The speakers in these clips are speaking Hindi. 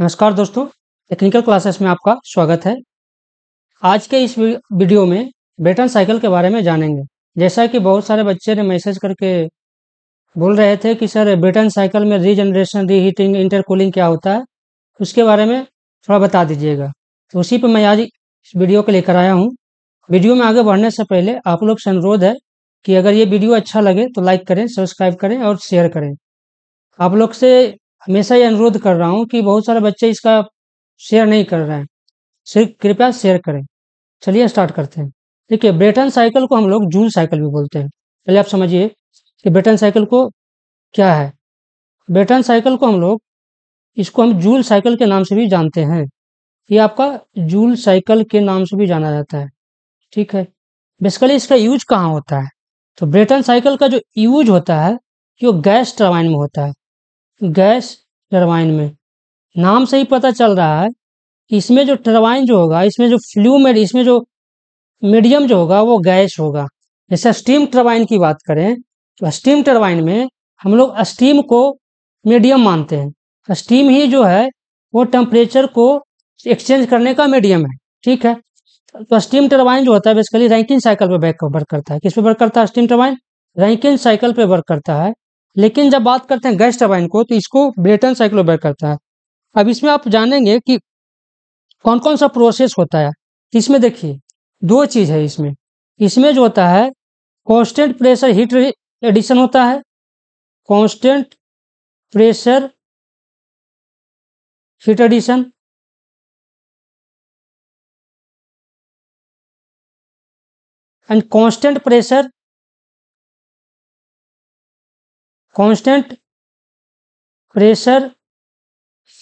नमस्कार दोस्तों टेक्निकल क्लासेस में आपका स्वागत है आज के इस वीडियो में बेटन साइकिल के बारे में जानेंगे जैसा कि बहुत सारे बच्चे ने मैसेज करके बोल रहे थे कि सर बेटन साइकिल में रीजनरेशन रीहीटिंग इंटरकूलिंग क्या होता है उसके बारे में थोड़ा बता दीजिएगा तो उसी पर मैं आज इस वीडियो को लेकर आया हूँ वीडियो में आगे बढ़ने से पहले आप लोग से अनुरोध है कि अगर ये वीडियो अच्छा लगे तो लाइक करें सब्सक्राइब करें और शेयर करें आप लोग से हमेशा ये अनुरोध कर रहा हूँ कि बहुत सारे बच्चे इसका शेयर नहीं कर रहे हैं सिर्फ कृपया शेयर करें चलिए स्टार्ट करते हैं देखिए ब्रेटन साइकिल को हम लोग जूल साइकिल भी बोलते हैं पहले आप समझिए कि ब्रेटन साइकिल को क्या है ब्रेटन साइकिल को हम लोग इसको हम जूल साइकिल के नाम से भी जानते हैं ये आपका जूल साइकिल के नाम से भी जाना जाता है ठीक है बेसिकली इसका यूज कहाँ होता है तो ब्रेटन साइकिल का जो यूज होता है कि वो गैस टर्बाइन में होता है गैस टरबाइन में नाम से ही पता चल रहा है कि इसमें जो टरबाइन जो होगा इसमें जो फ्लू में इसमें जो मीडियम जो होगा वो गैस होगा जैसे स्टीम टरबाइन की बात करें तो स्टीम टरबाइन में हम लोग स्टीम को मीडियम मानते हैं स्टीम ही जो है वो टेम्परेचर को एक्सचेंज करने का मीडियम है ठीक है तो स्टीम टरबाइन जो होता है बेसिकली रैंकिन साइकिल पर वर्क करता है किस पे वर्क करता है स्टीम टरबाइन रैंकिन साइकिल पे वर्क करता है लेकिन जब बात करते हैं गैस टर्बाइन को तो इसको ब्रेटन साइक्लोबैक करता है अब इसमें आप जानेंगे कि कौन कौन सा प्रोसेस होता है इसमें देखिए दो चीज़ है इसमें इसमें जो होता है कांस्टेंट प्रेशर हीट एडिशन होता है constant pressure heat addition and constant pressure constant pressure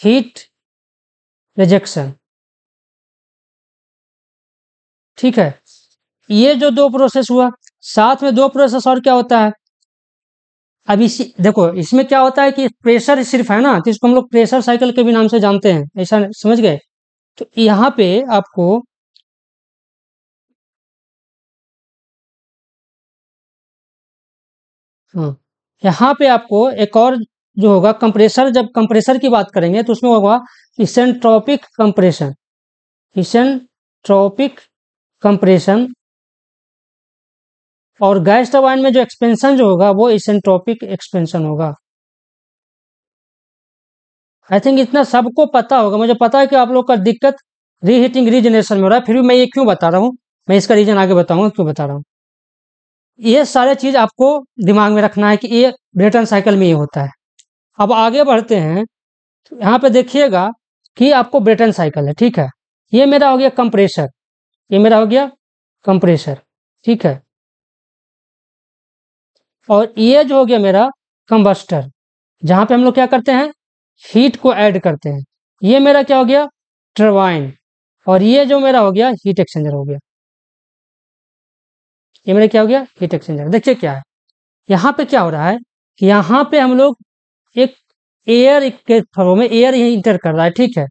heat rejection ठीक है ये जो दो प्रोसेस हुआ साथ में दो प्रोसेस और क्या होता है अब इसी देखो इसमें क्या होता है कि प्रेशर सिर्फ है ना तो इसको हम लोग प्रेशर साइकिल के भी नाम से जानते हैं ऐसा समझ गए तो यहाँ पे आपको हाँ यहाँ पे आपको एक और जो होगा कंप्रेसर जब कंप्रेसर की बात करेंगे तो उसमें होगा इसेंट्रोपिक कंप्रेशन इसेंट्रोपिक कंप्रेशन और गैस टर्बाइन में जो एक्सपेंशन जो होगा वो इसेंट्रोपिक एक्सपेंशन होगा आई थिंक इतना सबको पता होगा मुझे पता है कि आप लोग का दिक्कत रीहीटिंग रीजनरेशन में हो रहा है फिर भी मैं ये क्यों बता रहा हूँ मैं इसका रीजन आगे बताऊंगा क्यों बता रहा हूँ ये सारे चीज आपको दिमाग में रखना है कि ये ब्रेटन साइकिल में ही होता है अब आगे बढ़ते हैं तो यहाँ पे देखिएगा कि आपको ब्रेटन साइकिल है ठीक है ये मेरा हो गया कंप्रेशर ये मेरा हो गया कंप्रेशर ठीक है और ये जो हो गया मेरा कंबस्टर जहाँ पे हम लोग क्या करते हैं हीट को ऐड करते हैं ये मेरा क्या हो गया ट्रवाइन और ये जो मेरा हो गया हीट एक्सचेंजर हो गया ये मेरा क्या हो गया हीट एक्सचेंजर देखिए क्या है यहाँ पे क्या हो रहा है कि यहाँ पे हम लोग एक एयर के थ्रो में एयर यही इंटर कर रहा है ठीक है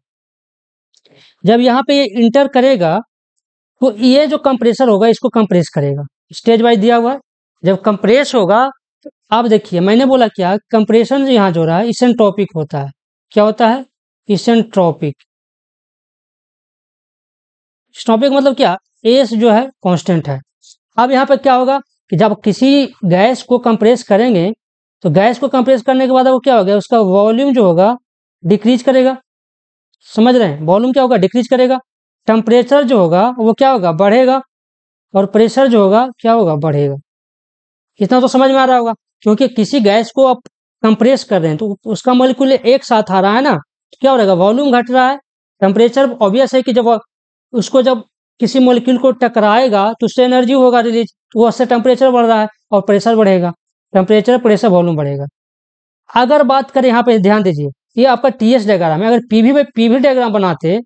जब यहाँ पे ये इंटर करेगा तो ये जो कंप्रेसर होगा इसको कंप्रेस करेगा स्टेज वाइज दिया हुआ है जब कंप्रेस होगा तो आप देखिए मैंने बोला क्या कंप्रेशन यहाँ जो रहा है इसेंट्रोपिक होता है क्या होता है इसेंट्रोपिक स्टॉपिक मतलब क्या एस जो है कांस्टेंट है अब यहाँ पर क्या होगा कि जब किसी गैस को कंप्रेस करेंगे तो गैस को कंप्रेस करने के बाद वो क्या होगा उसका वॉल्यूम जो होगा डिक्रीज करेगा समझ रहे हैं वॉल्यूम क्या होगा डिक्रीज करेगा टेम्परेचर जो होगा वो क्या होगा बढ़ेगा और प्रेशर जो होगा क्या होगा बढ़ेगा इतना तो समझ में आ रहा होगा क्योंकि किसी गैस को आप कंप्रेस कर रहे हैं तो उसका मॉलिक्यूल एक साथ आ रहा है ना तो क्या हो रहेगा वॉल्यूम घट रहा है टेम्परेचर ऑब्वियस है कि जब उसको जब किसी मोलिक्यूल को टकराएगा तो उससे एनर्जी होगा रिलीज तो वो उससे टेम्परेचर बढ़ रहा है और प्रेशर बढ़ेगा टेम्परेचर प्रेशर वॉल्यूम बढ़ेगा अगर बात करें यहाँ पे ध्यान दीजिए ये आपका टी एस डायग्राम है अगर पीवी में पीवी डायग्राम बनाते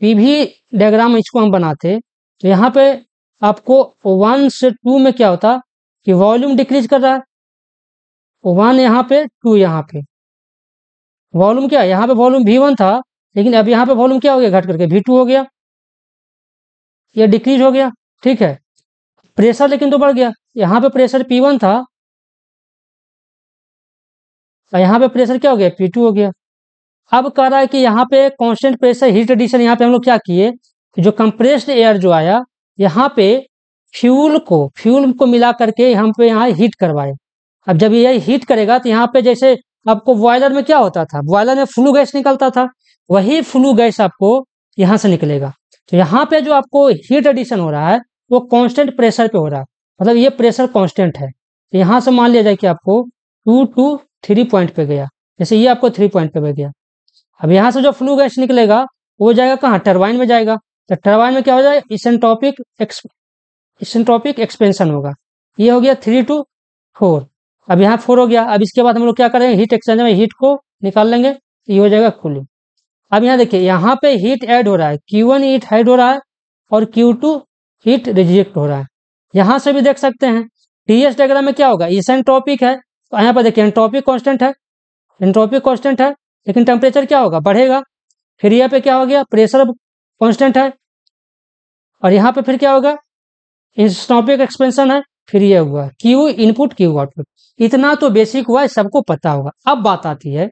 पीवी डायग्राम इसको हम बनाते तो यहाँ पे आपको वन से टू में क्या होता कि वॉल्यूम डिक्रीज कर रहा है वन यहाँ पे टू यहाँ पे वॉल्यूम क्या यहाँ पे वॉल्यूम भी वन था लेकिन अब यहाँ पे वॉल्यूम क्या हो गया घट करके वी टू हो गया ये डिक्रीज हो गया ठीक है प्रेशर लेकिन तो बढ़ गया यहाँ पे प्रेशर पी वन था और यहाँ पे प्रेशर क्या हो गया पी टू हो गया अब कह रहा है कि यहाँ पे कॉन्स्टेंट प्रेशर हीट एडिशन यहाँ पे हम लोग क्या किए जो कंप्रेस्ड एयर जो आया यहाँ पे फ्यूल को फ्यूल को मिला करके हम पे यहाँ हीट करवाए अब जब ये हीट करेगा तो यहाँ पे जैसे आपको बॉयलर में क्या होता था बॉयलर में फ्लू गैस निकलता था वही फ्लू गैस आपको यहाँ से निकलेगा तो यहाँ पे जो आपको हीट एडिशन हो रहा है वो कांस्टेंट प्रेशर पे हो रहा है मतलब ये प्रेशर कांस्टेंट है तो यहाँ से मान लिया जाए कि आपको टू टू थ्री पॉइंट पे गया जैसे ये आपको थ्री पॉइंट पे गया अब यहाँ से जो फ्लू गैस निकलेगा वो जाएगा कहाँ टर्बाइन में जाएगा तो टर्बाइन में क्या हो जाएगा इसेंट्रॉपिक इसेंट्रॉपिक एक्सपेंशन होगा ये हो गया थ्री टू फोर अब यहाँ फोर हो गया अब इसके बाद हम लोग क्या करेंगे हीट एक्सचेंज में हीट को निकाल लेंगे ये हो जाएगा कूलिंग अब यहाँ देखिए यहाँ पे हीट ऐड हो रहा है क्यू वन हीट ऐड हो रहा है और क्यू टू हीट रिजेक्ट हो रहा है यहाँ से भी देख सकते हैं टी एस डायग्राम में क्या होगा ईसन टॉपिक है तो यहाँ पर देखिए एंट्रोपिक कॉन्स्टेंट है एंट्रोपिक कॉन्स्टेंट है लेकिन टेम्परेचर क्या होगा बढ़ेगा फिर यहाँ पे क्या हो गया प्रेशर कॉन्स्टेंट है और यहाँ पे फिर क्या होगा इंस्टॉपिक एक्सपेंशन है फिर ये हुआ क्यू इनपुट क्यू आउटपुट इतना तो बेसिक हुआ है सबको पता होगा अब बात आती है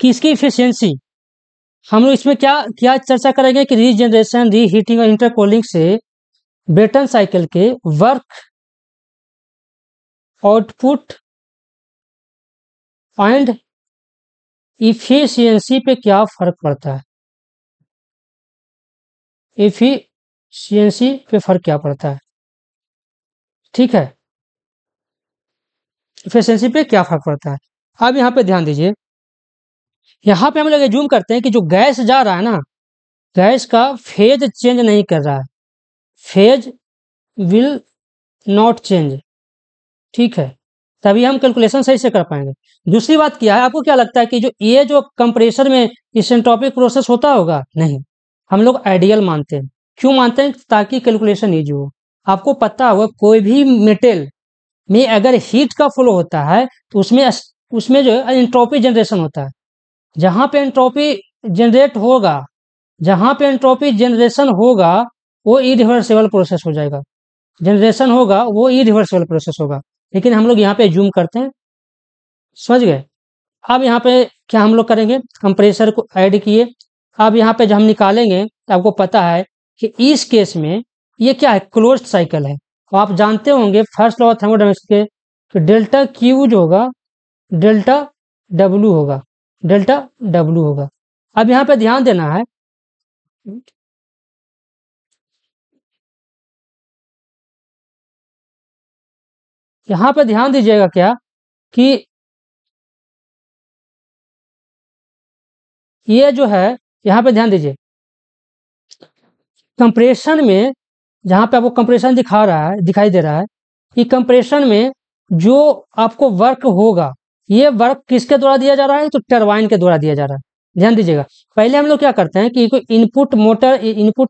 कि इसकी इफिशियंसी हम लोग इसमें क्या क्या चर्चा करेंगे कि रीजनरेशन रीहीटिंग और इंटरकोलिंग से ब्रेटन साइकिल के वर्क आउटपुट एंड इफिशियंसी पे क्या फर्क पड़ता है इफिशियंसी पे फर्क क्या पड़ता है ठीक है इफिशियंसी पे क्या फर्क पड़ता है अब यहां पे ध्यान दीजिए यहाँ पे हम लोग एज्यूम करते हैं कि जो गैस जा रहा है ना गैस का फेज चेंज नहीं कर रहा है फेज विल नॉट चेंज ठीक है तभी हम कैलकुलेशन सही से कर पाएंगे दूसरी बात क्या है आपको क्या लगता है कि जो ये जो कंप्रेसर में इसेंट्रॉपिक प्रोसेस होता होगा नहीं हम लोग आइडियल मानते हैं क्यों मानते हैं ताकि कैलकुलेशन ईजी हो आपको पता होगा कोई भी मेटेल में अगर हीट का फ्लो होता है तो उसमें उसमें जो है एंट्रोपी जनरेशन होता है जहां पे एंट्रोपी जनरेट होगा जहां पे एंट्रोपी जनरेशन होगा वो इरिवर्सिबल प्रोसेस हो जाएगा जनरेशन होगा वो इरिवर्सिबल प्रोसेस होगा लेकिन हम लोग यहाँ पे जूम करते हैं समझ गए अब यहाँ पे क्या हम लोग करेंगे कंप्रेसर को ऐड किए अब यहाँ पे जब हम निकालेंगे तो आपको पता है कि इस केस में ये क्या है क्लोज साइकिल है और तो आप जानते होंगे फर्स्ट लॉ थर्मोडाइनमिक्स के कि डेल्टा क्यू जो होगा डेल्टा डब्ल्यू होगा डेल्टा डब्ल्यू होगा अब यहाँ पे ध्यान देना है यहाँ पे ध्यान दीजिएगा क्या कि ये जो है यहाँ पे ध्यान दीजिए कंप्रेशन में जहाँ पे आपको कंप्रेशन दिखा रहा है दिखाई दे रहा है कि कंप्रेशन में जो आपको वर्क होगा ये वर्क किसके द्वारा दिया जा रहा है तो टरबाइन के द्वारा दिया जा रहा है ध्यान दीजिएगा पहले हम लोग क्या करते हैं कि input motor input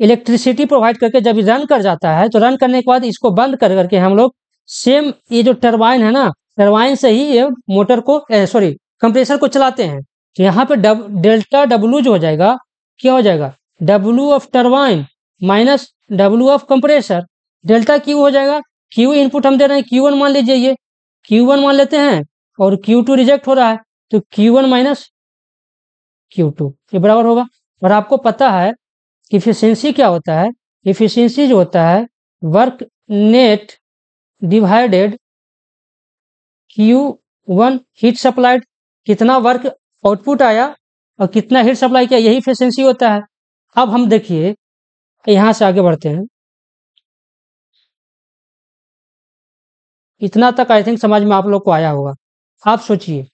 electricity provide करके जब रन कर जाता है तो रन करने के बाद इसको बंद कर करके हम लोग सेम ये जो टरबाइन है ना टरबाइन से ही ये मोटर को सॉरी कंप्रेसर को चलाते हैं तो यहाँ पे डब, डेल्टा डब्लू जो हो जाएगा क्या हो जाएगा W of turbine minus W of compressor delta Q हो जाएगा क्यू इनपुट हम दे रहे हैं क्यू मान लीजिए ये क्यू वन मान लेते हैं और क्यू टू रिजेक्ट हो रहा है तो Q one minus Q two ये बराबर होगा और आपको पता है इफिशियंसी क्या होता है इफिशियंसी जो होता है work net divided Q one heat supplied कितना वर्क आउटपुट आया और कितना हीट सप्लाई किया यही इफिशियंसी होता है अब हम देखिए यहाँ से आगे बढ़ते हैं इतना तक आई थिंक समझ में आप लोग को आया होगा आप सोचिए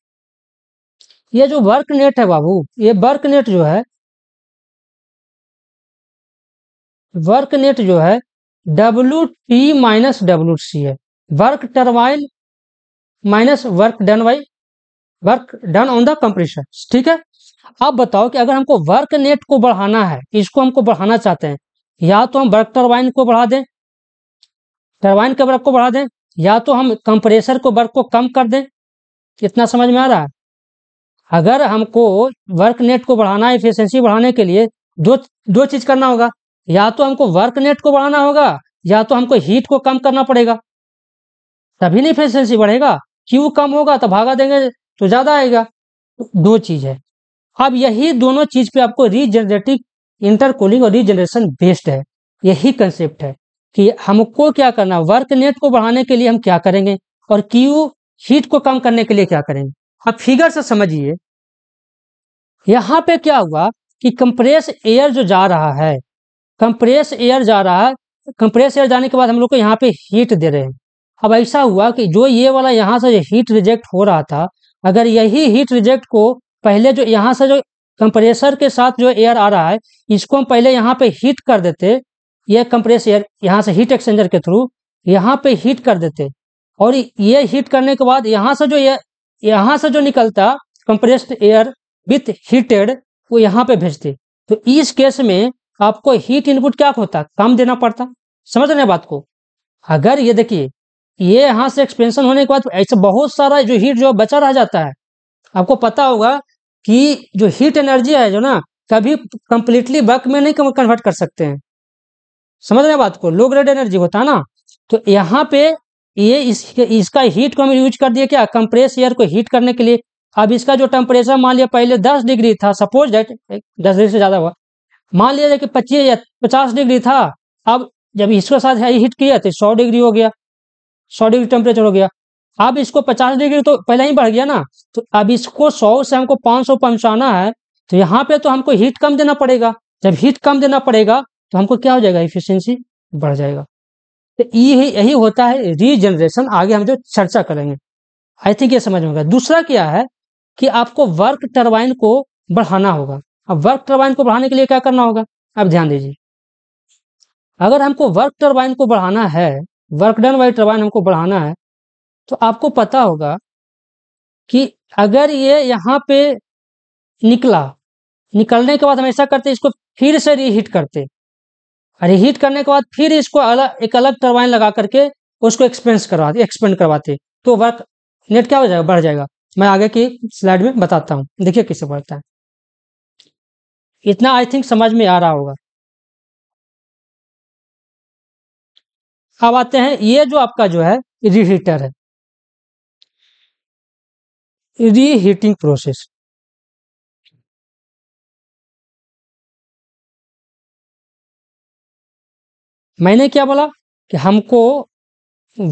ये जो वर्क नेट है बाबू ये वर्क नेट जो है वर्क नेट जो है W T minus W C है work turbine minus work done by work done on the compressor ठीक है आप बताओ कि अगर हमको वर्क नेट को बढ़ाना है इसको हमको बढ़ाना चाहते हैं या तो हम वर्क टर्बाइन को बढ़ा दें टर्बाइन के वर्क को बढ़ा दें या तो हम कंप्रेसर को वर्क को कम कर दें कितना समझ में आ रहा है अगर हमको वर्क नेट को बढ़ाना है एफिशिएंसी बढ़ाने के लिए दो दो चीज़ करना होगा या तो हमको वर्क नेट को बढ़ाना होगा या तो हमको हीट को कम करना पड़ेगा तभी नहीं एफिशिएंसी बढ़ेगा क्यू कम होगा तो भागा देंगे तो ज़्यादा आएगा दो चीज़ है अब यही दोनों चीज़ पे आपको रीजनरेटिव इंटरकूलिंग और रीजनरेशन बेस्ड है यही कंसेप्ट है कि हमको क्या करना वर्क नेट को बढ़ाने के लिए हम क्या करेंगे और क्यू हीट को कम करने के लिए क्या करेंगे अब फिगर से समझिए यहाँ पे क्या हुआ कि कंप्रेस एयर जो जा रहा है कंप्रेस एयर जा रहा है कंप्रेस एयर जाने के बाद हम लोग को यहाँ पे हीट दे रहे हैं अब ऐसा हुआ कि जो ये वाला यहाँ से हीट रिजेक्ट हो रहा था अगर यही हीट रिजेक्ट को पहले जो यहाँ से जो कंप्रेसर के साथ जो एयर आ रहा है इसको हम पहले यहाँ पे हीट कर देते यह कंप्रेस एयर यहाँ से हीट एक्सचेंजर के थ्रू यहाँ पे हीट कर देते और ये हीट करने के बाद यहाँ से जो ये यहाँ से जो निकलता कंप्रेस्ड एयर विथ हीटेड वो यहाँ पे भेजते तो इस केस में आपको हीट इनपुट क्या होता कम देना पड़ता समझ रहे बात को अगर ये देखिए ये यहाँ से एक्सपेंशन होने के बाद ऐसे बहुत सारा जो हीट जो बचा रह जाता है आपको पता होगा कि जो हीट एनर्जी है जो ना कभी कंप्लीटली बक में नहीं कन्वर्ट कर सकते हैं समझ रहे बात को लो ग्रेड एनर्जी होता है ना तो यहाँ पे ये इस, इसका हीट को हम यूज कर दिया क्या कंप्रेस एयर को हीट करने के लिए अब इसका जो टेम्परेचर मान लिया पहले दस डिग्री था सपोज डेट दस डिग्री से ज्यादा हुआ मान लिया कि पच्चीस या पचास डिग्री था अब जब इसके साथ हीट किया तो सौ डिग्री हो गया सौ डिग्री टेम्परेचर हो गया अब इसको पचास डिग्री तो पहले ही बढ़ गया ना तो अब इसको सौ से हमको पाँच सौ पहुंचाना है तो यहाँ पे तो हमको हीट कम देना पड़ेगा जब हीट कम देना पड़ेगा तो हमको क्या हो जाएगा इफिशियंसी बढ़ जाएगा तो यही यही होता है रीजनरेशन आगे हम जो चर्चा करेंगे आई थिंक ये समझ में दूसरा क्या है कि आपको वर्क टर्बाइन को बढ़ाना होगा अब वर्क टर्बाइन को बढ़ाने के लिए क्या करना होगा आप ध्यान दीजिए अगर हमको वर्क टर्बाइन को बढ़ाना है वर्क डन वाली टर्बाइन हमको बढ़ाना है तो आपको पता होगा कि अगर ये यहाँ पे निकला निकलने के बाद हम ऐसा करते इसको फिर से रीहीट करते हीट करने के बाद फिर इसको अलग एक अलग टर्बाइन लगा करके उसको एक्सपेंस करवाते एक्सपेंड करवाते तो वर्क नेट क्या हो जाएगा बढ़ जाएगा मैं आगे की स्लाइड में बताता हूँ देखिए किसे बढ़ता है इतना आई थिंक समझ में आ रहा होगा अब आते हैं ये जो आपका जो है रीहीटर है रीहीटिंग प्रोसेस मैंने क्या बोला कि हमको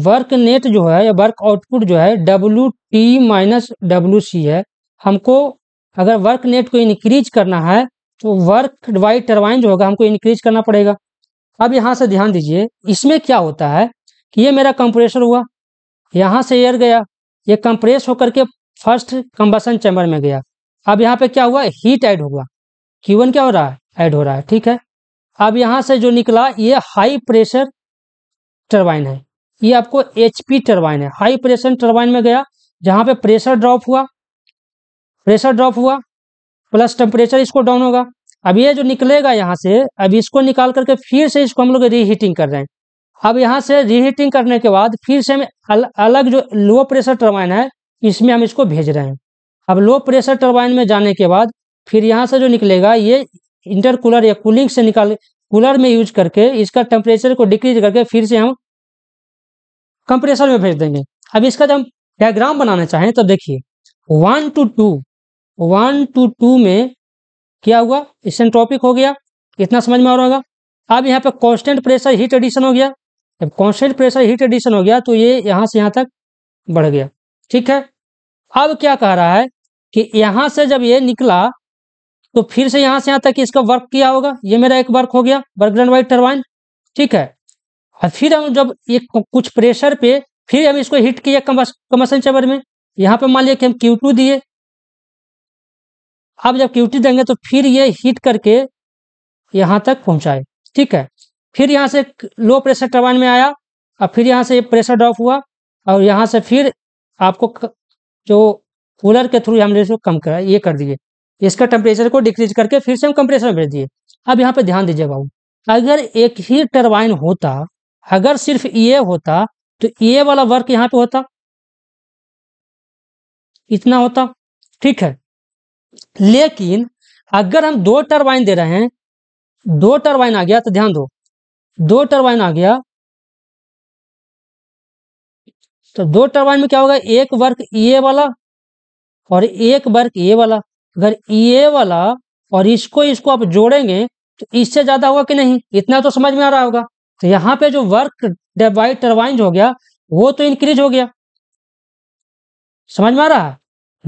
वर्क नेट जो है या वर्क आउटपुट जो है W T minus W C है हमको अगर वर्क नेट को इंक्रीज करना है तो वर्क वाई टर्वाइन जो होगा हमको इंक्रीज करना पड़ेगा अब यहाँ से ध्यान दीजिए इसमें क्या होता है कि ये मेरा कंप्रेसर हुआ यहाँ से एयर गया ये कंप्रेस होकर के फर्स्ट कंबसन चैम्बर में गया अब यहाँ पे क्या हुआ हीट ऐड होगा Q1 क्या हो रहा है ऐड हो रहा है ठीक है अब यहां से जो निकला ये हाई प्रेशर टरबाइन है ये आपको एचपी टरबाइन है हाई प्रेशर टरबाइन में गया जहां पे प्रेशर ड्रॉप हुआ प्रेशर ड्रॉप हुआ प्लस टेम्परेचर इसको डाउन होगा अब ये जो निकलेगा यहाँ से अब इसको निकाल करके फिर से इसको हम लोग रीहीटिंग कर रहे हैं अब यहाँ से रीहीटिंग करने के बाद फिर से हम अल, अलग जो लो प्रेशर टर्बाइन है इसमें हम इसको भेज रहे हैं अब लो प्रेशर टर्बाइन में जाने के बाद फिर यहाँ से जो निकलेगा ये इंटर कूलर या कूलिंग से निकाल कूलर में यूज करके इसका टेम्परेचर को डिक्रीज करके फिर से हम कंप्रेसर में भेज देंगे अब इसका जब हम डायग्राम बनाना चाहें तो देखिए one two two one two two में क्या हुआ टॉपिक हो गया इतना समझ में आ रहा होगा अब यहाँ पे कॉन्स्टेंट प्रेशर हीट एडिशन हो गया जब कॉन्स्टेंट प्रेशर हीट एडिशन हो गया तो ये यहाँ से यहाँ तक बढ़ गया ठीक है अब क्या कह रहा है कि यहाँ से जब ये निकला तो फिर से यहां से यहां तक इसका वर्क किया होगा ये मेरा एक वर्क हो गया बर्गलैंड वाइट टर्बाइन ठीक है और फिर हम जब ये कुछ प्रेशर पे फिर हम इसको हिट किया कमर्सन चेबर में यहाँ पे मान लिया कि हम Q2 दिए अब जब Q2 देंगे तो फिर ये हीट करके यहाँ तक पहुँचाए ठीक है फिर यहाँ से लो प्रेशर टर्बाइन में आया और फिर यहाँ से प्रेशर ड्रॉप हुआ और यहाँ से फिर आपको जो कूलर के थ्रू हमने इसको कम करा ये कर दिए इसका टेम्परेचर को डिक्रीज करके फिर से हम कंप्रेसर में भेज दिए अब यहाँ पे ध्यान दीजिए बाबू अगर एक ही टरबाइन होता अगर सिर्फ ये e होता तो ये e वाला वर्क यहाँ पे होता इतना होता ठीक है लेकिन अगर हम दो टरबाइन दे रहे हैं दो टरबाइन आ गया तो ध्यान दो दो टरबाइन आ गया तो दो टरबाइन में क्या होगा एक वर्क ये e वाला और एक वर्क ये वाला अगर ये वाला और इसको इसको आप जोड़ेंगे तो इससे ज्यादा होगा कि नहीं इतना तो समझ में आ रहा होगा तो यहाँ पे जो वर्क बाई टर्बाइन हो गया वो तो इंक्रीज हो गया समझ में आ रहा है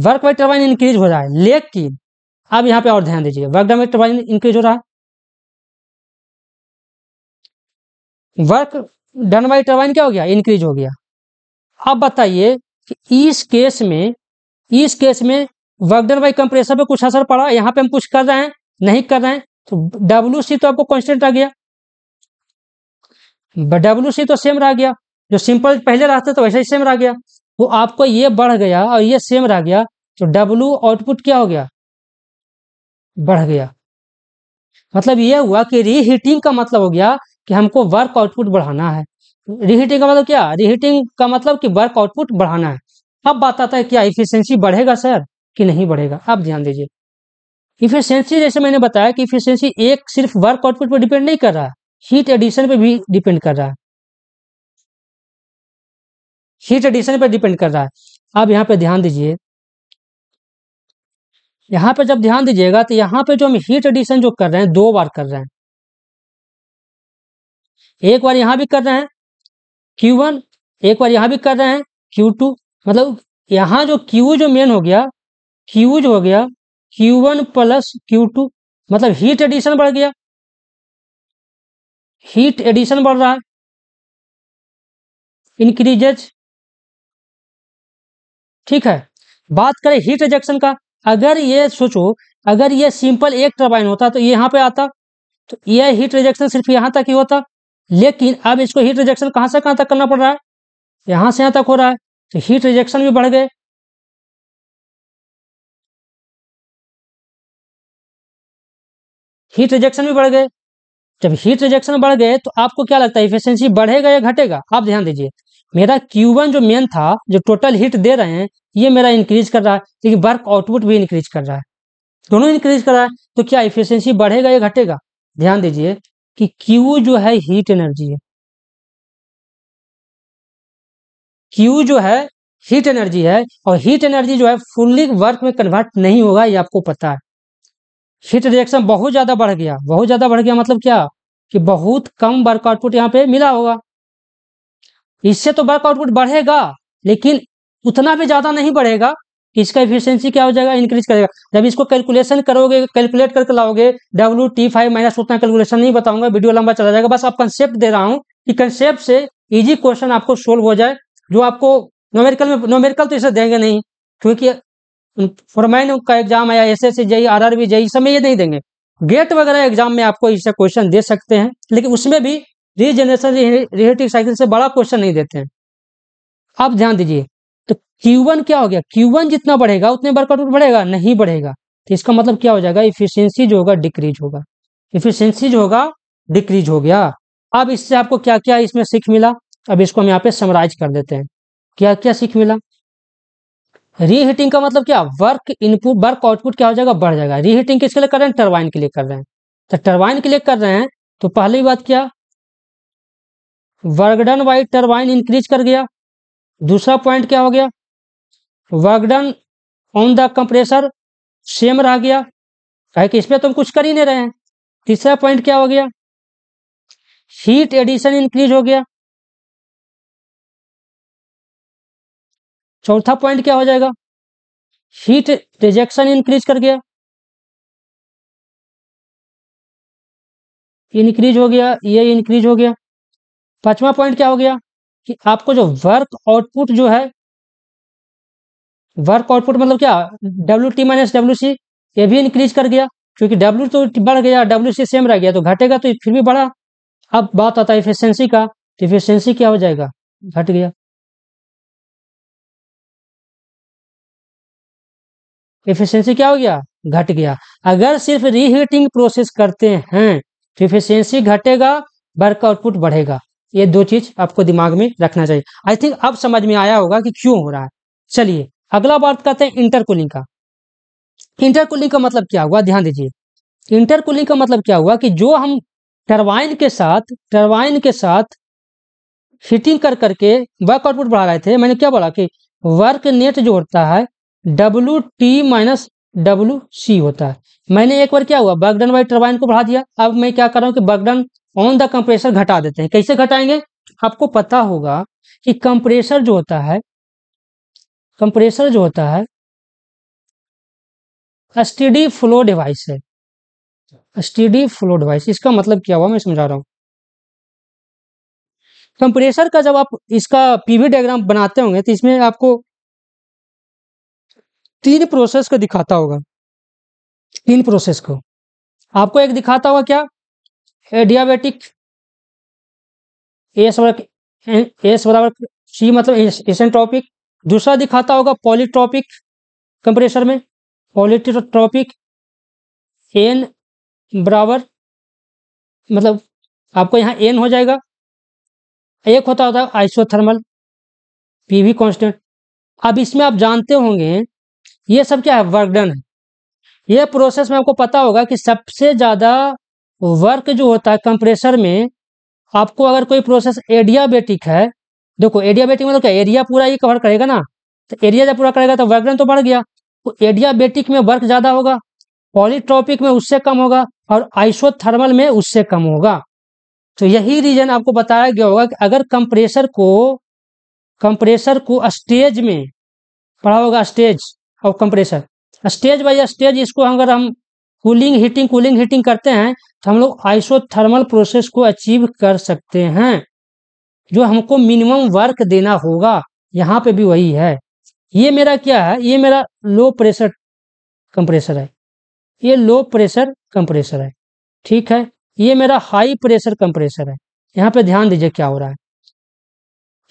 वर्क बाई टर्बाइन इंक्रीज हो रहा है लेकिन अब यहाँ पे और ध्यान दीजिए वर्क बाई टर्बाइन इंक्रीज हो रहा है वर्क डन बाई टर्बाइन क्या हो गया इंक्रीज हो गया अब बताइए कि इस केस में इस केस में वर्कडन बाई कंप्रेसर पे कुछ असर पड़ा यहाँ पे हम कुछ कर रहे हैं नहीं कर रहे हैं तो डब्ल्यू सी तो आपको कॉन्स्टेंट आ गया डब्ल्यू सी तो सेम रह गया जो सिंपल पहले रहता था तो वैसे ही सेम रह गया तो आपको ये बढ़ गया और ये सेम रह गया तो डब्ल्यू आउटपुट क्या हो गया बढ़ गया मतलब ये हुआ कि रीहीटिंग का मतलब हो गया कि हमको वर्क आउटपुट बढ़ाना है रीहीटिंग का मतलब क्या रीहीटिंग का मतलब कि वर्क आउटपुट बढ़ाना है अब बात आता है क्या इफिशियंसी बढ़ेगा सर कि नहीं बढ़ेगा आप ध्यान दीजिए इफिशियंसी जैसे मैंने बताया कि इफिशियंसी एक सिर्फ वर्क आउटपुट पर डिपेंड नहीं कर रहा हीट एडिशन पर भी डिपेंड कर रहा है हीट एडिशन पर डिपेंड कर रहा है आप यहाँ पे ध्यान दीजिए यहाँ पे जब ध्यान दीजिएगा तो यहाँ पे जो हम हीट एडिशन जो कर रहे हैं दो बार कर रहे हैं एक बार यहाँ भी कर रहे हैं Q1 एक बार यहाँ भी कर रहे हैं Q2 मतलब यहाँ जो Q जो मेन हो गया क्यूज हो गया Q one plus Q two मतलब हीट एडिशन बढ़ गया हीट एडिशन बढ़ रहा है इनक्रीजेज ठीक है बात करें हीट रिजेक्शन का अगर ये सोचो अगर ये सिंपल एक टर्बाइन होता तो ये पे आता तो ये हीट रिजेक्शन सिर्फ यहां तक ही होता लेकिन अब इसको हीट रिजेक्शन कहां से कहां तक करना पड़ रहा है यहां से यहां तक हो रहा है तो हीट रिजेक्शन भी बढ़ गए हीट रिजेक्शन भी बढ़ गए जब हीट रिजेक्शन बढ़ गए तो आपको क्या लगता है इफिशियंसी बढ़ेगा या घटेगा आप ध्यान दीजिए मेरा Q1 जो मेन था जो टोटल हीट दे रहे हैं ये मेरा इंक्रीज कर रहा है लेकिन वर्क आउटपुट भी इंक्रीज कर रहा है दोनों इंक्रीज कर रहा है तो क्या इफिशियंसी बढ़ेगा या घटेगा ध्यान दीजिए कि Q जो है हीट एनर्जी है Q जो है हीट एनर्जी है और हीट एनर्जी जो है फुल्ली वर्क में कन्वर्ट नहीं होगा ये आपको पता है हीट रिएक्शन बहुत ज़्यादा बढ़ गया बहुत ज़्यादा बढ़ गया मतलब क्या कि बहुत कम वर्क आउटपुट यहाँ पे मिला होगा इससे तो वर्क आउटपुट बढ़ेगा लेकिन उतना भी ज़्यादा नहीं बढ़ेगा कि इसका इफिशियंसी क्या हो जाएगा इंक्रीज करेगा जब इसको कैलकुलेशन करोगे कैलकुलेट करके लाओगे डब्ल्यू टी फाइव माइनस उतना कैलकुलेशन नहीं बताऊंगा वीडियो लंबा चला जाएगा बस आप कंसेप्ट दे रहा हूँ कि कंसेप्ट से इजी क्वेश्चन आपको सोल्व हो जाए जो आपको नोमेरिकल में नोमेरिकल तो इसे देंगे नहीं क्योंकि फोरमैन का एग्जाम आया S S JE R R B JE समय ये नहीं देंगे गेट वगैरह एग्जाम में आपको इससे क्वेश्चन दे सकते हैं लेकिन उसमें भी रीजनरेशन रिलेटिव साइकिल से बड़ा क्वेश्चन नहीं देते हैं आप ध्यान दीजिए तो Q1 क्या हो गया Q1 जितना बढ़ेगा उतने बार बढ़ेगा नहीं बढ़ेगा तो इसका मतलब क्या हो जाएगा इफिशियंसी जो होगा डिक्रीज होगा इफिशियंसी जो होगा डिक्रीज हो गया अब इससे आपको क्या क्या इसमें सीख मिला अब इसको हम यहाँ पे समराइज कर देते हैं क्या क्या सीख मिला रीहीटिंग का मतलब क्या वर्क इनपुट वर्क आउटपुट क्या हो जाएगा बढ़ जाएगा रीहीटिंग किसके लिए कर रहे हैं टर्बाइन के लिए कर रहे हैं तो टर्बाइन के लिए कर रहे हैं तो पहली बात क्या वर्कडन वाइज टर्बाइन इंक्रीज कर गया दूसरा पॉइंट क्या हो गया work done on the compressor same रह गया कहे कि इसमें तो हम कुछ कर ही नहीं रहे हैं तीसरा पॉइंट क्या हो गया हीट एडिशन इंक्रीज हो गया चौथा पॉइंट क्या हो जाएगा हीट रिजेक्शन इंक्रीज कर गया इंक्रीज हो गया ये इंक्रीज हो गया पांचवा पॉइंट क्या हो गया कि आपको जो वर्क आउटपुट जो है वर्क आउटपुट मतलब क्या W T minus W C ये भी इंक्रीज कर गया क्योंकि डब्ल्यू तो बढ़ गया डब्ल्यू सी सेम रह गया तो घटेगा तो फिर भी बढ़ा अब बात आता है इफिशियंसी का तो इफिशियंसी क्या हो जाएगा घट गया इफिशियंसी क्या हो गया घट गया अगर सिर्फ रीहीटिंग प्रोसेस करते हैं तो इफिशियंसी घटेगा वर्क आउटपुट बढ़ेगा ये दो चीज आपको दिमाग में रखना चाहिए आई थिंक अब समझ में आया होगा कि क्यों हो रहा है चलिए अगला बात करते हैं इंटरकूलिंग का इंटरकूलिंग का मतलब क्या हुआ ध्यान दीजिए इंटरकूलिंग का मतलब क्या हुआ कि जो हम टर्बाइन के साथ टर्बाइन के साथ हीटिंग कर करके वर्क आउटपुट बढ़ा रहे थे मैंने क्या बोला कि वर्क नेट जो होता है W T minus W C होता है मैंने एक बार क्या हुआ बगडन वाई टर्बाइन को बढ़ा दिया अब मैं क्या कर रहा हूँ कि बगडन ऑन द कंप्रेसर घटा देते हैं कैसे घटाएंगे आपको पता होगा कि कंप्रेसर जो होता है कंप्रेसर जो होता है स्टडी फ्लो डिवाइस है स्टडी फ्लो डिवाइस इसका मतलब क्या हुआ मैं समझा रहा हूँ कंप्रेसर का जब आप इसका पीवी डायग्राम बनाते होंगे तो इसमें आपको तीन प्रोसेस को दिखाता होगा तीन प्रोसेस को आपको एक दिखाता होगा क्या एडियाबेटिक एस बराबर एस बराबर सी मतलब एसेंट्रॉपिक दूसरा दिखाता होगा पॉलीट्रॉपिक कंप्रेशर में पॉलीट्रॉपिक एन बराबर मतलब आपको यहाँ एन हो जाएगा एक होता होता है आइसोथर्मल पी वी कॉन्स्टेंट अब इसमें आप जानते होंगे ये सब क्या है वर्क डन है ये प्रोसेस में आपको पता होगा कि सबसे ज़्यादा वर्क जो होता है कंप्रेसर में आपको अगर कोई प्रोसेस एडियाबेटिक है देखो एडियाबेटिक मतलब क्या एरिया पूरा ये कवर करेगा ना तो एरिया जब पूरा करेगा तो वर्क डन तो बढ़ गया तो एडियाबेटिक में वर्क ज़्यादा होगा पॉलीट्रॉपिक में उससे कम होगा और आइसोथर्मल में उससे कम होगा तो यही रीजन आपको बताया गया होगा कि अगर कंप्रेसर को कंप्रेसर को स्टेज में पढ़ा होगा स्टेज और कंप्रेसर स्टेज बाई स्टेज इसको अगर हम कूलिंग हीटिंग कूलिंग हीटिंग करते हैं तो हम लोग आइसोथर्मल प्रोसेस को अचीव कर सकते हैं जो हमको मिनिमम वर्क देना होगा यहाँ पे भी वही है ये मेरा क्या है ये मेरा लो प्रेशर कंप्रेसर है ये लो प्रेशर कंप्रेसर है ठीक है ये मेरा हाई प्रेशर कंप्रेसर है यहाँ पे ध्यान दीजिए क्या हो रहा है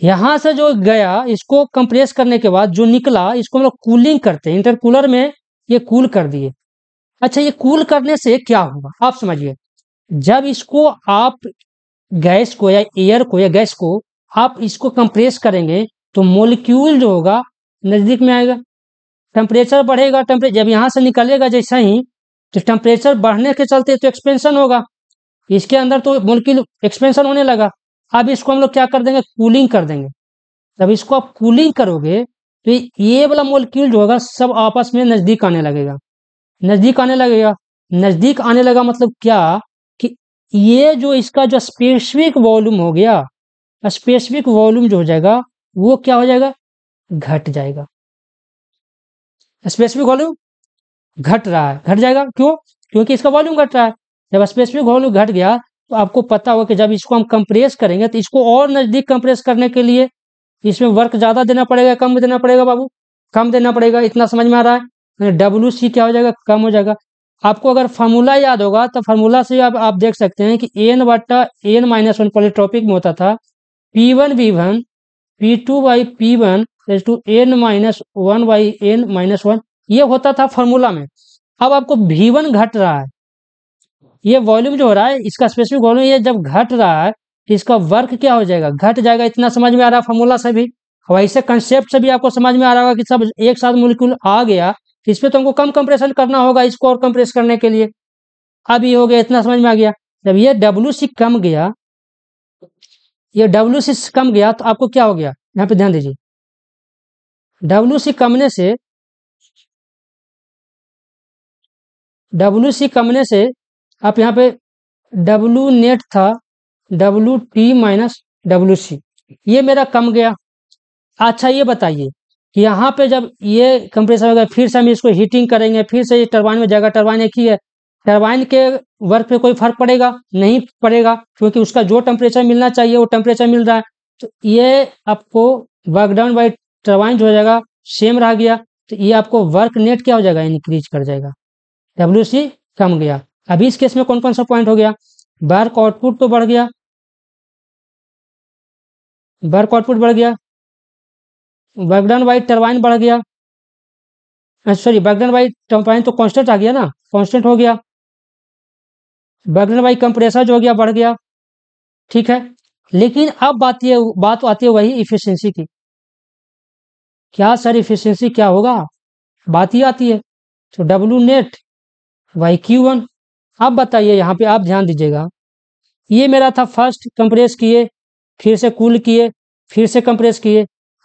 यहां से जो गया इसको कंप्रेस करने के बाद जो निकला इसको हम लोग कूलिंग करते हैं इंटरकूलर में ये कूल कर दिए अच्छा ये कूल करने से क्या हुआ आप समझिए जब इसको आप गैस को या एयर को या गैस को आप इसको कंप्रेस करेंगे तो मोलिक्यूल जो होगा नज़दीक में आएगा टेम्परेचर बढ़ेगा टेम्परेचर जब यहाँ से निकलेगा जैसा ही तो टेम्परेचर बढ़ने के चलते तो एक्सपेंशन होगा इसके अंदर तो मोलिक्यूल एक्सपेंशन होने लगा अब इसको हम लोग क्या कर देंगे कूलिंग कर देंगे जब इसको आप कूलिंग करोगे तो ये वाला मोलिक्यूल जो होगा सब आपस में नज़दीक आने लगेगा नज़दीक आने लगेगा नज़दीक आने लगा मतलब क्या कि ये जो इसका जो स्पेसिफिक वॉल्यूम हो गया स्पेसिफिक वॉल्यूम जो हो जाएगा वो क्या हो जाएगा घट जाएगा स्पेसिफिक वॉल्यूम घट रहा है घट जाएगा क्यों क्योंकि इसका वॉल्यूम घट रहा है जब स्पेसिफिक वॉल्यूम घट गया तो आपको पता होगा कि जब इसको हम कंप्रेस करेंगे तो इसको और नज़दीक कंप्रेस करने के लिए इसमें वर्क ज़्यादा देना पड़ेगा कम देना पड़ेगा बाबू कम देना पड़ेगा इतना समझ में आ रहा है डब्ल्यू सी क्या हो जाएगा कम हो जाएगा आपको अगर फार्मूला याद होगा तो फार्मूला से आप आप देख सकते हैं कि एन वाटा एन माइनस वन पॉलिट्रॉपिक में होता था P one V one P two by P one two N minus one by N minus one ये होता था फार्मूला में अब आपको भी वन घट रहा है ये वॉल्यूम जो हो रहा है इसका स्पेसिफिक वॉल्यूम ये जब घट रहा है तो इसका वर्क क्या हो जाएगा घट जाएगा इतना समझ में आ रहा है फॉर्मूला से भी वैसे कंसेप्ट से भी आपको समझ में आ रहा होगा कि सब एक साथ मोलिक्यूल आ गया तो इस पर तो हमको कम कंप्रेशन करना होगा इसको और कंप्रेस करने के लिए अब ये हो गया इतना समझ में आ गया जब ये डब्ल्यू सी कम गया ये डब्ल्यू सी कम गया तो आपको क्या हो गया यहाँ पे ध्यान दीजिए डब्ल्यू सी कमने से डब्ल्यू सी कमने से आप यहाँ पे डब्लू नेट था W T minus W C ये मेरा कम गया अच्छा ये बताइए यहाँ पे जब ये कंप्रेसर होगा फिर से हम इसको हीटिंग करेंगे फिर से ये टरबाइन में जाएगा टरबाइन एक ही है टरबाइन के वर्क पे कोई फर्क पड़ेगा नहीं पड़ेगा क्योंकि उसका जो टेम्परेचर मिलना चाहिए वो टेम्परेचर मिल रहा है तो ये आपको वर्क डाउन बाई टरबाइन जो हो जाएगा सेम रह गया तो ये आपको वर्क नेट क्या हो जाएगा इनक्रीज कर जाएगा डब्ल्यू कम गया अभी इस केस में कौन कौन सा पॉइंट हो गया बार का आउटपुट तो बढ़ गया बार का आउटपुट बढ़ गया बैकडन वाइट टर्बाइन बढ़ गया सॉरी बैकडन वाइट टर्बाइन तो कांस्टेंट आ गया ना कांस्टेंट हो गया बैकडन वाइट कंप्रेसर जो हो गया बढ़ गया ठीक है लेकिन अब बात ये बात आती है वही इफिशियंसी की क्या सर इफिशियंसी क्या होगा बात ही आती है तो W net by Q one अब बताइए यहाँ पे आप ध्यान दीजिएगा ये मेरा था फर्स्ट कंप्रेस किए फिर से कूल किए फिर से कंप्रेस किए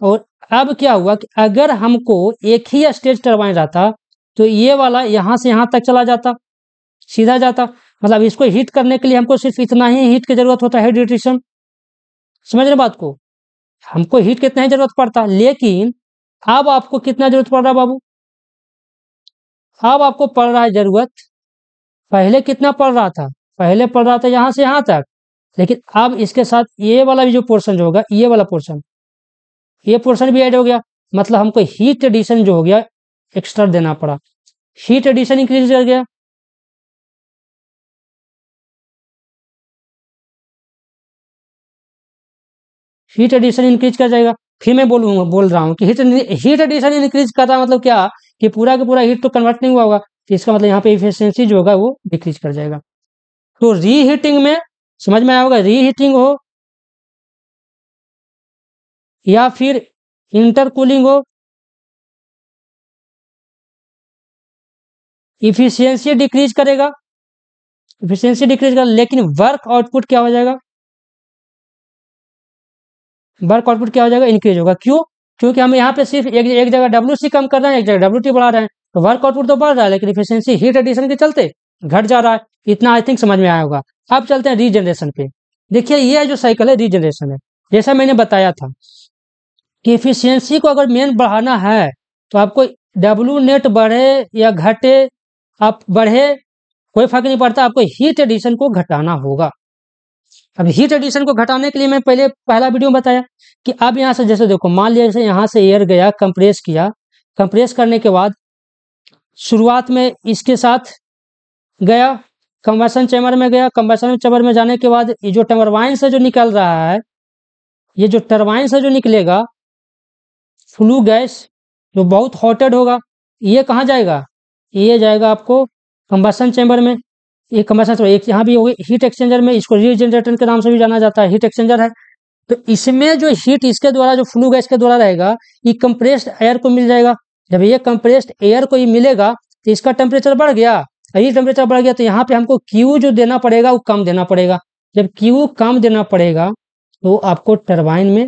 और अब क्या हुआ कि अगर हमको एक ही स्टेज टरबाइन रहता तो ये वाला यहाँ से यहाँ तक चला जाता सीधा जाता मतलब इसको हीट करने के लिए हमको सिर्फ इतना ही हीट की जरूरत होता है हाइड्रेटेशन समझ रहे बात को हमको हीट कितना ही जरूरत पड़ता लेकिन अब आपको कितना जरूरत पड़ रहा बाबू अब आपको पड़ रहा है जरूरत पहले कितना पढ़ रहा था पहले पढ़ रहा था यहाँ से यहाँ तक लेकिन अब इसके साथ ये वाला भी जो पोर्शन जो होगा ये वाला पोर्शन ये पोर्शन भी ऐड हो गया मतलब हमको हीट एडिशन जो हो गया एक्स्ट्रा देना पड़ा हीट एडिशन इंक्रीज कर गया हीट एडिशन इंक्रीज कर जाएगा फिर मैं बोलूंगा बोल रहा हूँ कि हीट हीट एडिशन इंक्रीज कर रहा मतलब क्या कि पूरा का पूरा हीट तो कन्वर्ट नहीं हुआ होगा तो इसका मतलब यहाँ पे इफिशियंसी जो होगा वो डिक्रीज कर जाएगा तो रीहीटिंग में समझ में आया होगा रीहीटिंग हो या फिर इंटरकूलिंग हो इफिशियंसी डिक्रीज करेगा इफिशियंसी डिक्रीज करेगा लेकिन वर्क आउटपुट क्या हो जाएगा वर्क आउटपुट क्या हो जाएगा इंक्रीज होगा क्यों क्योंकि हम यहाँ पे सिर्फ एक एक जगह डब्ल्यू सी कम कर रहे हैं एक जगह डब्ल्यू टी बढ़ा रहे हैं तो वर्क आउटपुट तो बढ़ रहा है लेकिन इफिशियंसी हीट एडिशन के चलते घट जा रहा है इतना आई थिंक समझ में आया होगा अब चलते हैं रीजनरेशन पे देखिए ये जो साइकिल है रीजनरेशन है जैसा मैंने बताया था कि इफिशियंसी को अगर मेन बढ़ाना है तो आपको डब्ल्यू नेट बढ़े या घटे आप बढ़े कोई फर्क नहीं पड़ता आपको हीट एडिशन को घटाना होगा अब हीट एडिशन को घटाने के लिए मैं पहले पहला वीडियो में बताया कि अब यहाँ से जैसे देखो मान लिया जैसे यहाँ से एयर गया कंप्रेस किया कंप्रेस करने के बाद शुरुआत में इसके साथ गया कंबसन चैम्बर में गया कंबसन चैम्बर में जाने के बाद ये जो टर्बाइन से जो निकल रहा है ये जो टर्बाइन से जो निकलेगा फ्लू गैस जो बहुत हॉटेड होगा ये कहाँ जाएगा ये जाएगा आपको कंबसन चैम्बर में ये कम्बेशन चैम्बर एक यहाँ भी होगी हीट एक्सचेंजर में इसको रीजनरेटर के नाम से भी जाना जाता है हीट एक्सचेंजर है तो इसमें जो हीट इसके द्वारा जो फ्लू गैस के द्वारा रहेगा ये कंप्रेस्ड एयर को मिल जाएगा जब ये कंप्रेस्ड एयर को ये मिलेगा तो इसका टेम्परेचर बढ़ गया यदि टेम्परेचर बढ़ गया तो यहाँ पे हमको क्यू जो देना पड़ेगा वो कम देना पड़ेगा जब क्यू कम देना पड़ेगा तो आपको टर्बाइन में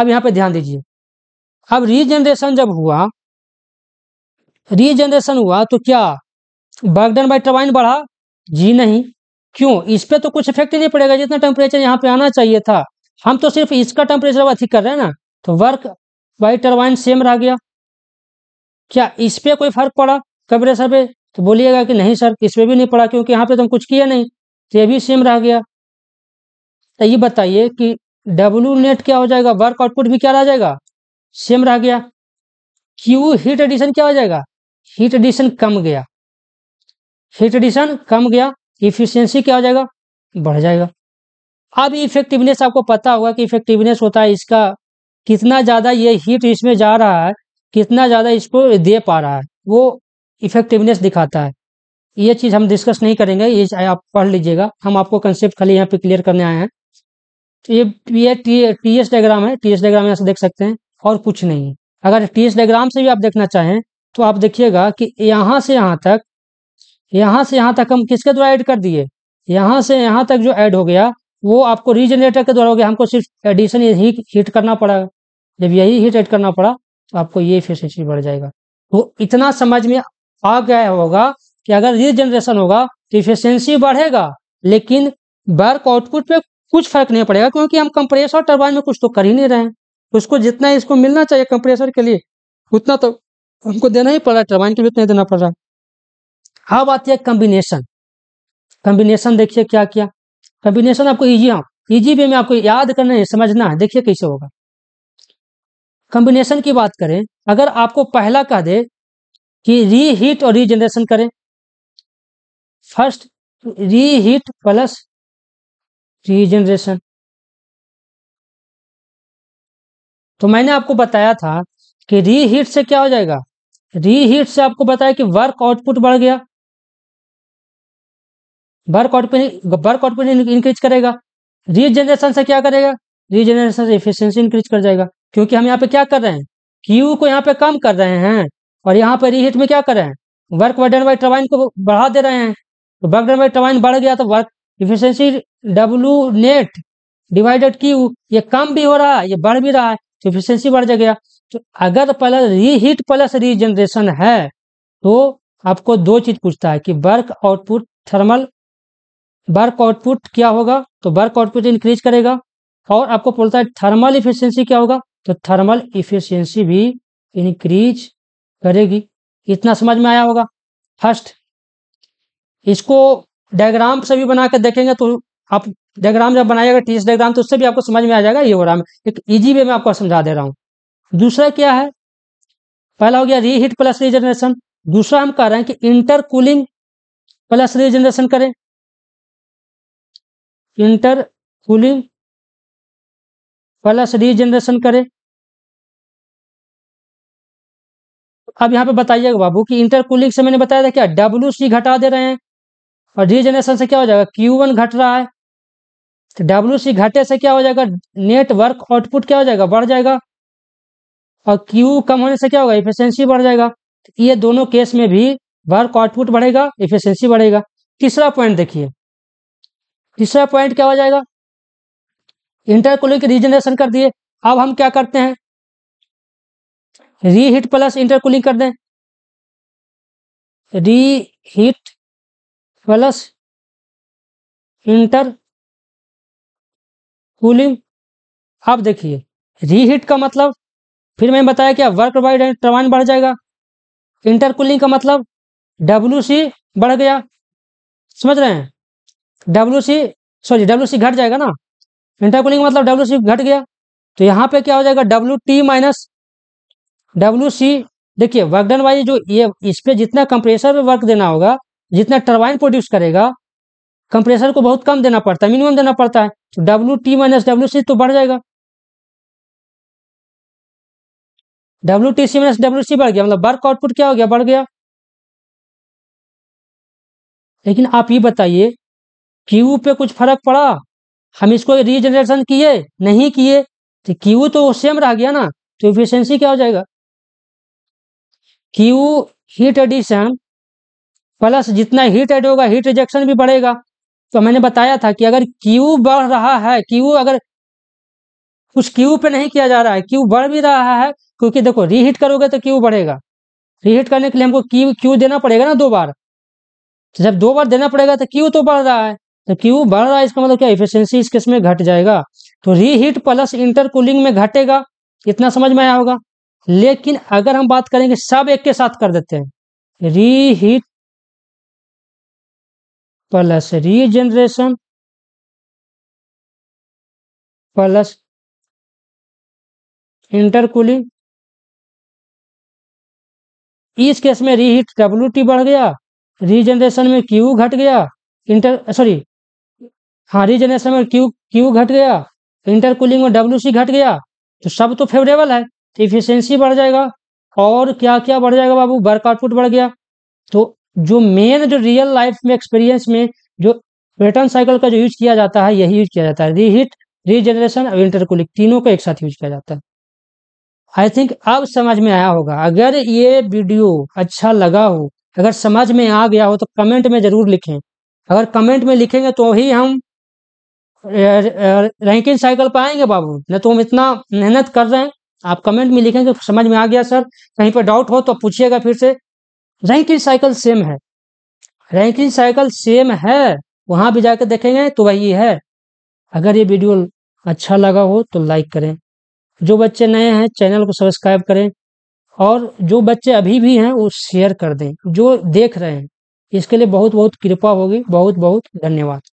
अब यहाँ पे ध्यान दीजिए अब रीजनरेशन जब हुआ रीजनरेशन हुआ तो क्या बर्कडन बाई टर्बाइन बढ़ा जी नहीं क्यों इस पर तो कुछ इफेक्ट नहीं पड़ेगा जितना टेम्परेचर यहाँ पे आना चाहिए था हम तो सिर्फ इसका टेम्परेचर अधिक कर रहे हैं ना तो वर्क बाई टर्बाइन सेम रह गया क्या इस पे कोई फर्क पड़ा कबीरा पे तो बोलिएगा कि नहीं सर इसमें भी नहीं पड़ा क्योंकि यहाँ पे तो हम कुछ किया नहीं तो ये भी सेम रह गया तो ये बताइए कि डब्ल्यू नेट क्या हो जाएगा वर्क आउटपुट भी क्या रह जाएगा सेम रह गया क्यू हीट एडिशन क्या हो जाएगा हीट एडिशन कम गया हीट एडिशन कम गया इफिशियंसी क्या हो जाएगा बढ़ जाएगा अब इफेक्टिवनेस आपको पता होगा कि इफेक्टिवनेस होता है इसका कितना ज़्यादा ये हीट इसमें जा रहा है कितना ज़्यादा इसको दे पा रहा है वो इफेक्टिवनेस दिखाता है ये चीज़ हम डिस्कस नहीं करेंगे ये आप पढ़ लीजिएगा हम आपको कंसेप्ट खाली यहाँ पे क्लियर करने आए हैं तो ये ये टी एस डायग्राम है टी एस डायग्राम यहाँ से देख सकते हैं और कुछ नहीं अगर टी एस डायग्राम से भी आप देखना चाहें तो आप देखिएगा कि यहाँ से यहाँ तक यहाँ से यहाँ तक हम किसके द्वारा ऐड कर दिए यहाँ से यहाँ तक जो ऐड हो गया वो आपको रीजनरेटर के द्वारा हो गया हमको सिर्फ एडिशन ही हीट करना पड़ा जब यही हीट ऐड करना पड़ा तो आपको ये एफिशिएंसी बढ़ जाएगा तो इतना समझ में आ गया होगा कि अगर जनरेशन होगा तो इफिशियंसी बढ़ेगा लेकिन वर्क आउटपुट पे कुछ फर्क नहीं पड़ेगा क्योंकि हम कंप्रेसर टर्बाइन में कुछ तो कर ही नहीं रहे हैं उसको जितना इसको मिलना चाहिए कंप्रेसर के लिए उतना तो हमको देना ही पड़ रहा है टर्बाइन के लिए उतना ही देना पड़ रहा है अब आती है कम्बिनेशन कम्बिनेशन देखिए क्या क्या कम्बिनेशन आपको ईजी हाँ ईजी वे में आपको याद करना है समझना है देखिए कैसे होगा कॉम्बिनेशन की बात करें अगर आपको पहला कह दे कि रीहीट और रीजनरेशन करें फर्स्ट रीहीट प्लस रीजनरेशन तो मैंने आपको बताया था कि रीहीट से क्या हो जाएगा रीहीट से आपको बताया कि वर्क आउटपुट बढ़ गया work output work output increase करेगा रीजनरेशन से क्या करेगा रीजनरेशन से इफिशियंसी इंक्रीज कर जाएगा क्योंकि हम यहाँ पे क्या कर रहे हैं क्यू को यहाँ पे कम कर रहे हैं और यहाँ पे रीहीट में क्या कर रहे हैं वर्क वर्डन बाई टर्बाइन को बढ़ा दे रहे हैं तो वर्क डन बाई टर्बाइन बढ़ गया तो work efficiency W net divided Q ये कम भी हो रहा है ये बढ़ भी रहा है तो इफिशियंसी बढ़ जाएगा तो अगर प्लस रीहीट प्लस रीजनरेशन है तो आपको दो चीज पूछता है कि work output thermal work output क्या होगा तो वर्क आउटपुट इंक्रीज करेगा और आपको बोलता है थर्मल इफिशियंसी क्या होगा तो थर्मल इफिशियंसी भी इंक्रीज करेगी इतना समझ में आया होगा फर्स्ट इसको डायग्राम से भी बना कर देखेंगे तो आप डायग्राम जब बनाएगा टीस डायग्राम तो उससे भी आपको समझ में आ जाएगा ये हो रहा है एक इजी वे में आपको समझा दे रहा हूँ दूसरा क्या है पहला हो गया रीहीट प्लस रीजनरेशन दूसरा हम कह रहे हैं कि इंटर कूलिंग प्लस रीजनरेशन करें इंटर कूलिंग प्लस रीजनरेशन करें अब यहाँ पे बताइएगा बाबू कि इंटरकूलिंग से मैंने बताया था क्या डब्ल्यू सी घटा दे रहे हैं और रीजनरेशन से क्या हो जाएगा क्यू वन घट रहा है तो डब्ल्यू सी घटे से क्या हो जाएगा नेटवर्क आउटपुट क्या हो जाएगा बढ़ जाएगा और क्यू कम होने से क्या होगा इफिशियंसी बढ़ जाएगा तो ये दोनों केस में भी वर्क आउटपुट बढ़ेगा इफिशियंसी बढ़ेगा तीसरा पॉइंट देखिए तीसरा पॉइंट क्या हो जाएगा इंटरकूलिंग रीजनरेशन कर दिए अब हम क्या करते हैं रीहीट प्लस इंटरकूलिंग कर दें रीहीट प्लस इंटर कूलिंग अब देखिए रीहीट का मतलब फिर मैंने बताया क्या वर्क वाइड टर्बाइन बढ़ जाएगा इंटरकूलिंग का मतलब डब्ल्यू सी बढ़ गया समझ रहे हैं W C sorry W C घट जाएगा ना इंटरकूलिंग मतलब डब्ल्यू सी घट गया तो यहाँ पे क्या हो जाएगा W T minus W C देखिए वर्कडन वाइज जो ये इस पर जितना कंप्रेसर पे वर्क देना होगा जितना टर्बाइन प्रोड्यूस करेगा कंप्रेसर को बहुत कम देना पड़ता है मिनिमम देना पड़ता है तो W T minus W C तो बढ़ जाएगा W T C minus W C बढ़ गया मतलब वर्क आउटपुट क्या हो गया बढ़ गया लेकिन आप ये बताइए क्यू पे कुछ फर्क पड़ा हम इसको रीजनरेशन किए नहीं किए तो क्यू तो सेम रह गया ना तो इफिशियंसी क्या हो जाएगा क्यू हीट एडिशन प्लस जितना हीट एड होगा हीट रिजेक्शन भी बढ़ेगा तो मैंने बताया था कि अगर क्यू बढ़ रहा है क्यू अगर उस क्यू पे नहीं किया जा रहा है क्यू बढ़ भी रहा है क्योंकि देखो रीहीट करोगे तो क्यू बढ़ेगा रीहीट करने के लिए हमको क्यू क्यू देना पड़ेगा ना दो बार तो जब दो बार देना पड़ेगा तो क्यू तो बढ़ रहा है तो क्यू बढ़ रहा है इसका मतलब क्या इफिशियंसी इस केस में घट जाएगा तो रीहीट प्लस इंटरकूलिंग में घटेगा इतना समझ में आया होगा लेकिन अगर हम बात करेंगे सब एक के साथ कर देते हैं reheat plus regeneration plus intercooling इस केस में रीहीट डब्ल्यू टी बढ़ गया रीजनरेशन में क्यू घट गया इंटर सॉरी हाँ रीजनरेशन में क्यू क्यू घट गया इंटरकूलिंग में डब्ल्यू सी घट गया तो सब तो फेवरेबल है तो बढ़ जाएगा और क्या क्या बढ़ जाएगा बाबू वर्क आउटपुट बढ़ गया तो जो मेन जो रियल लाइफ में एक्सपीरियंस में जो रिटर्न साइकिल का जो यूज किया जाता है यही यूज किया जाता है रीहीट रीजनरेशन और इंटरकूलिंग तीनों को एक साथ यूज किया जाता है आई थिंक अब समझ में आया होगा अगर ये वीडियो अच्छा लगा हो अगर समझ में आ गया हो तो कमेंट में जरूर लिखें अगर कमेंट में लिखेंगे तो ही हम रैंकिंग साइकिल पर आएंगे बाबू न तो हम इतना मेहनत कर रहे हैं आप कमेंट में लिखेंगे समझ में आ गया सर कहीं पर डाउट हो तो पूछिएगा फिर से रैंकिंग साइकिल सेम है रैंकिंग साइकिल सेम है वहां भी जाकर देखेंगे तो वही है अगर ये वीडियो अच्छा लगा हो तो लाइक करें जो बच्चे नए हैं चैनल को सब्सक्राइब करें और जो बच्चे अभी भी हैं वो शेयर कर दें जो देख रहे हैं इसके लिए बहुत बहुत कृपा होगी बहुत बहुत धन्यवाद